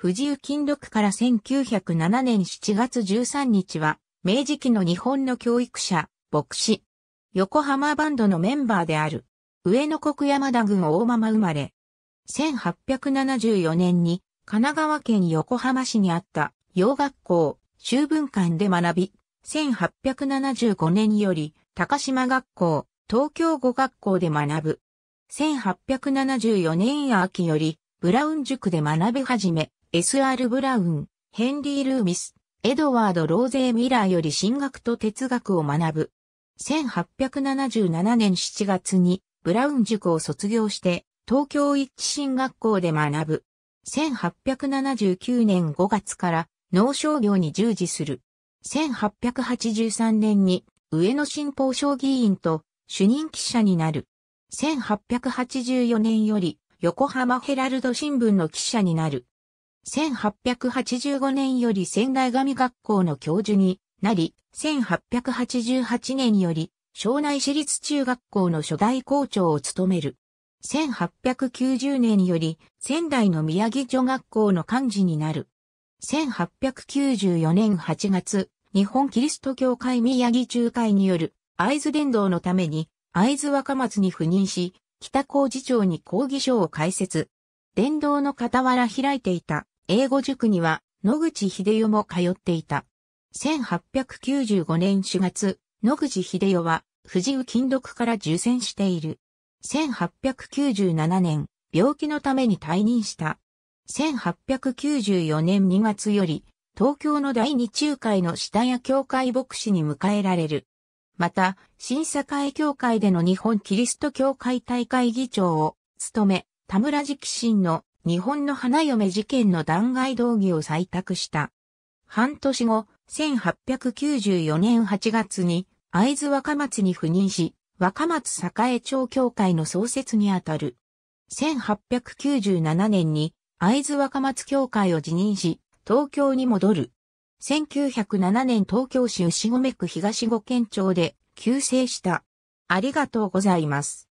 藤湯金禄から1907年7月13日は、明治期の日本の教育者、牧師。横浜バンドのメンバーである。上野国山田郡大間生まれ。1874年に、神奈川県横浜市にあった洋学校、修文館で学び、1875年より高島学校、東京語学校で学ぶ。1874年秋よりブラウン塾で学び始め、S.R. ブラウン、ヘンリー・ルーミス、エドワード・ローゼー・ミラーより進学と哲学を学ぶ。1877年7月にブラウン塾を卒業して東京一致進学校で学ぶ。1879年5月から農商業に従事する。1883年に上野新報省議員と主任記者になる。1884年より横浜ヘラルド新聞の記者になる。1885年より仙台上学校の教授になり、1888年より庄内市立中学校の初代校長を務める。1890年より仙台の宮城女学校の幹事になる。1894年8月、日本キリスト教会宮城中会による会津伝道のために会津若松に赴任し、北高事長に講義書を開設。伝道の傍ら開いていた英語塾には野口秀代も通っていた。1895年4月、野口秀代は藤井金読から受選している。1897年、病気のために退任した。1894年2月より、東京の第二中会の下屋教会牧師に迎えられる。また、新社会教会での日本キリスト教会大会議長を務め、田村直信の日本の花嫁事件の弾劾動議を採択した。半年後、1894年8月に、会津若松に赴任し、若松栄町協会の創設にあたる。1897年に、会津若松協会を辞任し、東京に戻る。1907年東京市牛込区東五県庁で、急成した。ありがとうございます。